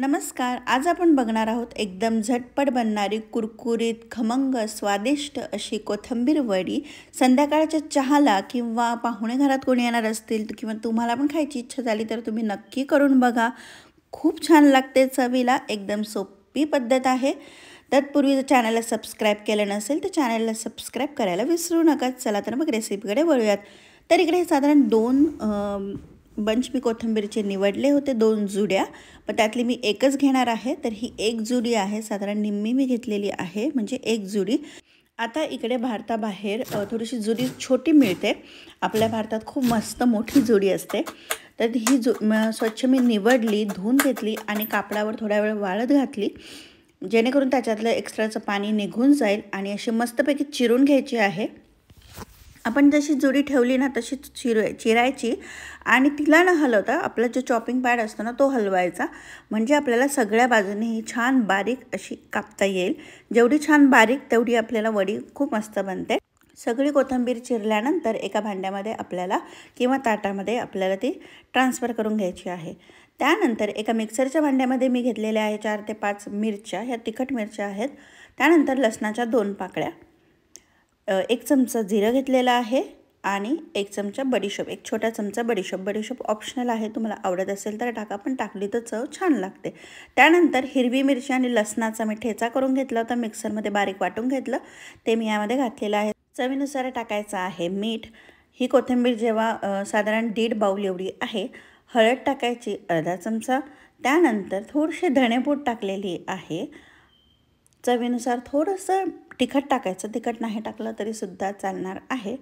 नमस्कार आज आपण बघणार आहोत एकदम झटपट बनणारी कुरकुरीत खमंग स्वादिष्ट अशी कोथंबीर वडी संध्याकाळच्या चहाला किंवा पाहुणे घरात कोणी येणार असतील किंवा तुम्हाला पण खायची इच्छा झाली तर तुम्ही नक्की करून बघा खूप छान लागते चवीला एकदम सोपी पद्धत आहे तत्पूर्वी जर चॅनलला सबस्क्राईब केलं नसेल तर चॅनलला सबस्क्राईब करायला विसरू नका चला तर मग रेसिपीकडे वळूयात तर इकडे साधारण दोन बंच मी कोथिंबीरचे निवडले होते दोन जुड्या पण त्यातली मी एकच घेणार आहे तर ही एक जुडी आहे साधारण निम्मी मी घेतलेली आहे म्हणजे एक जुडी आता इकडे भारताबाहेर थोडीशी जुडी छोटी मिळते आपल्या भारतात खूप मस्त मोठी जुडी असते तर ही जु स्वच्छ मी निवडली धुवून घेतली आणि कापडावर थोड्या वेळ वाळत घातली जेणेकरून त्याच्यातलं एक्स्ट्राचं पाणी निघून जाईल आणि अशी मस्तपैकी चिरून घ्यायची आहे आपण जशी जुडी ठेवली ना तशी चिर चिरायची आणि तिला न हलवता आपला जो चॉपिंग पॅड असतो ना तो हलवायचा म्हणजे आपल्याला सगळ्या बाजूने ही छान बारीक अशी कापता येईल जेवढी छान बारीक तेवढी आपल्याला वडी खूप मस्त बनते सगळी कोथंबीर चिरल्यानंतर एका भांड्यामध्ये आपल्याला किंवा ताटामध्ये आपल्याला ती ट्रान्सफर करून घ्यायची आहे त्यानंतर एका मिक्सरच्या भांड्यामध्ये मी घेतलेल्या आहे चार ते पाच मिरच्या ह्या तिखट मिरच्या आहेत त्यानंतर लसणाच्या दोन पाकळ्या एक चमचा जिरं घेतलेला आहे आणि एक चमचा बडीशोप एक छोटा चमचा बडीशोप बडीशोप ऑप्शनल आहे तुम्हाला आवडत असेल तर टाका पण टाकली तर चव छान लागते त्यानंतर हिरवी मिरची आणि लसणाचा मी ठेचा करून घेतला होता मिक्सरमध्ये बारीक वाटून घेतलं ते मी यामध्ये घातलेलं आहे चवीनुसार टाकायचं आहे मीठ ही कोथिंबीर जेव्हा साधारण दीड बाऊल एवढी आहे हळद टाकायची अर्धा चमचा त्यानंतर थोडीशी धणेपूट टाकलेली आहे चवीनुसार थोडंसं तिखट टाकायचं तिखट नाही टाकलं तरीसुद्धा चालणार आहे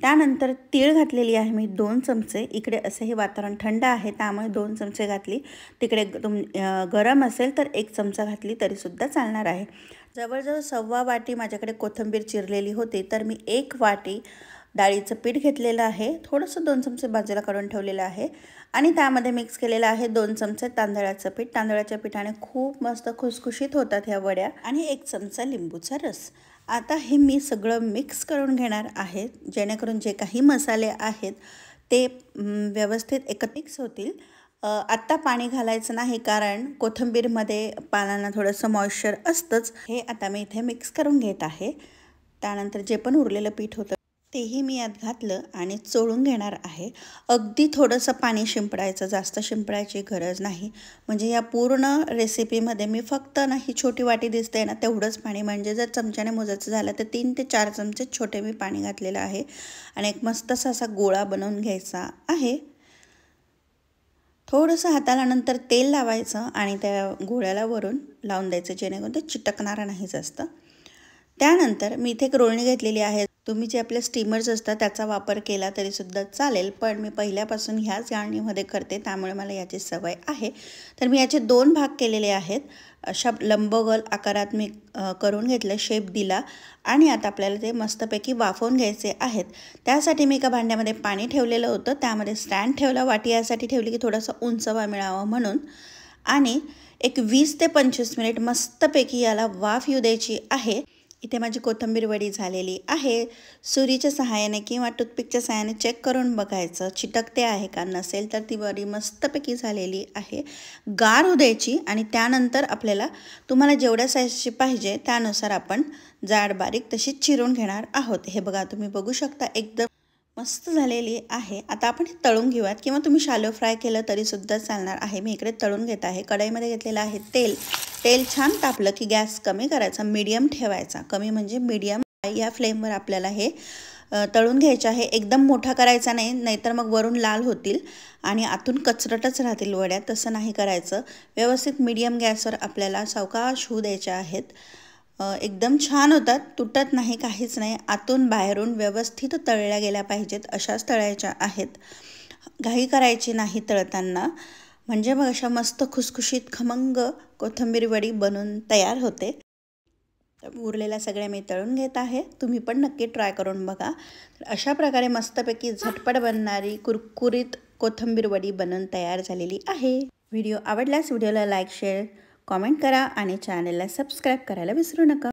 त्यानंतर तीळ घातलेली आहे मी दोन चमचे इकडे असे हे वातावरण थंड आहे त्यामुळे दोन चमचे घातली तिकडे तुम गरम असेल तर एक चमचा घातली तरीसुद्धा चालणार आहे जवळजवळ सव्वा वाटी माझ्याकडे कोथिंबीर चिरलेली होती तर मी एक वाटी डाळीचं पीठ घेतलेलं आहे थोडंसं दोन चमचे बाजूला काढून ठेवलेलं आहे आणि त्यामध्ये मिक्स केलेलं आहे दोन चमचे तांदळाचं पीठ तांदळाच्या पिठाने खूप मस्त खुसखुशीत होतात ह्या वड्या आणि एक चमचा लिंबूचा रस आता हे मी सगळं मिक्स करून घेणार आहे जेणेकरून जे काही मसाले आहेत ते व्यवस्थित मिक्स होतील आत्ता पाणी घालायचं नाही कारण कोथंबीरमध्ये पानांना थोडंसं मॉइश्चर असतंच हे आता मी इथे मिक्स करून घेत आहे त्यानंतर जे पण उरलेलं पीठ होतं तेही मी यात घातलं आणि चोळून घेणार आहे अगदी थोडंसं पाणी शिंपडायचं जास्त शिंपडायची गरज नाही म्हणजे या पूर्ण रेसिपीमध्ये मी फक्त ना ही छोटी वाटी दिसते ना तेवढंच पाणी म्हणजे जर चमच्याने मोजायचं झालं तर तीन ते चार चमचे छोटे मी पाणी घातलेलं आहे आणि एक मस्तसा असा गोळा बनवून घ्यायचा आहे थोडंसं हाताला नंतर तेल लावायचं आणि त्या गोळ्याला वरून लावून द्यायचं जेणेकरून ते चिटकणारं नाही जास्त त्यानंतर मी इथे एक रोळणी घेतलेली आहे तुम्ही जे आपले स्टीमर्स असतात त्याचा वापर केला तरीसुद्धा चालेल पण मी पहिल्यापासून ह्याच गाणीमध्ये करते त्यामुळे मला याची सवय आहे तर मी याचे दोन भाग केलेले आहेत अशा लंबगल आकारात मी करून घेतलं शेप दिला आणि आता आपल्याला ते मस्तपैकी वाफवून घ्यायचे आहेत त्यासाठी मी एका भांड्यामध्ये पाणी ठेवलेलं होतं त्यामध्ये स्टँड ठेवला वाटी यासाठी ठेवली की थोडासा उंचवा मिळावा म्हणून आणि एक वीस ते पंचवीस मिनिट मस्तपैकी याला वाफ येऊ द्यायची आहे इथे माझी कोथंबीर वडी झालेली आहे सुरीच्या सहाय्याने किंवा टूथपिकच्या सहाय्याने चेक करून बघायचं चिटकते आहे का नसेल तर ती वडी मस्तपैकी झालेली आहे गार होऊ द्यायची आणि त्यानंतर आपल्याला तुम्हाला जेवढ्या साईजची पाहिजे त्यानुसार आपण जाड बारीक तशी चिरून घेणार आहोत हे बघा तुम्ही बघू शकता एकदम मस्त झालेली आहे आता आपण हे तळून घेऊयात किंवा तुम्ही शालो फ्राय केलं तरीसुद्धा चालणार आहे मी इकडे तळून घेत आहे कढईमध्ये घेतलेलं आहे तेल तेल छान तापलं की गॅस कमी करायचा मीडियम ठेवायचा कमी म्हणजे मीडियम या फ्लेमवर आपल्याला हे तळून घ्यायचं आहे एकदम मोठा करायचा नाही नाहीतर मग वरून लाल होतील आणि आतून कचरटच राहतील वड्या तसं नाही करायचं व्यवस्थित मिडियम गॅसवर आपल्याला सावकाश होऊ द्यायच्या आहेत एकदम छान होतात तुटत नाही काहीच नाही आतून बाहेरून व्यवस्थित तळल्या गेल्या पाहिजेत अशाच तळायच्या आहेत घाई करायची नाही तळताना म्हणजे मग अशा मस्त खुसखुशीत खमंग कोथिंबीर वडी बनून तयार होते उरलेल्या सगळ्या मी तळून घेत आहे तुम्ही पण नक्की ट्राय करून बघा अशा प्रकारे मस्तपैकी झटपट बनणारी कुरकुरीत कोथंबीर वडी बनून तयार झालेली आहे व्हिडिओ आवडल्यास व्हिडिओला लाईक शेअर कॉमेंट करा आणि चॅनलला सबस्क्राईब करायला विसरू नका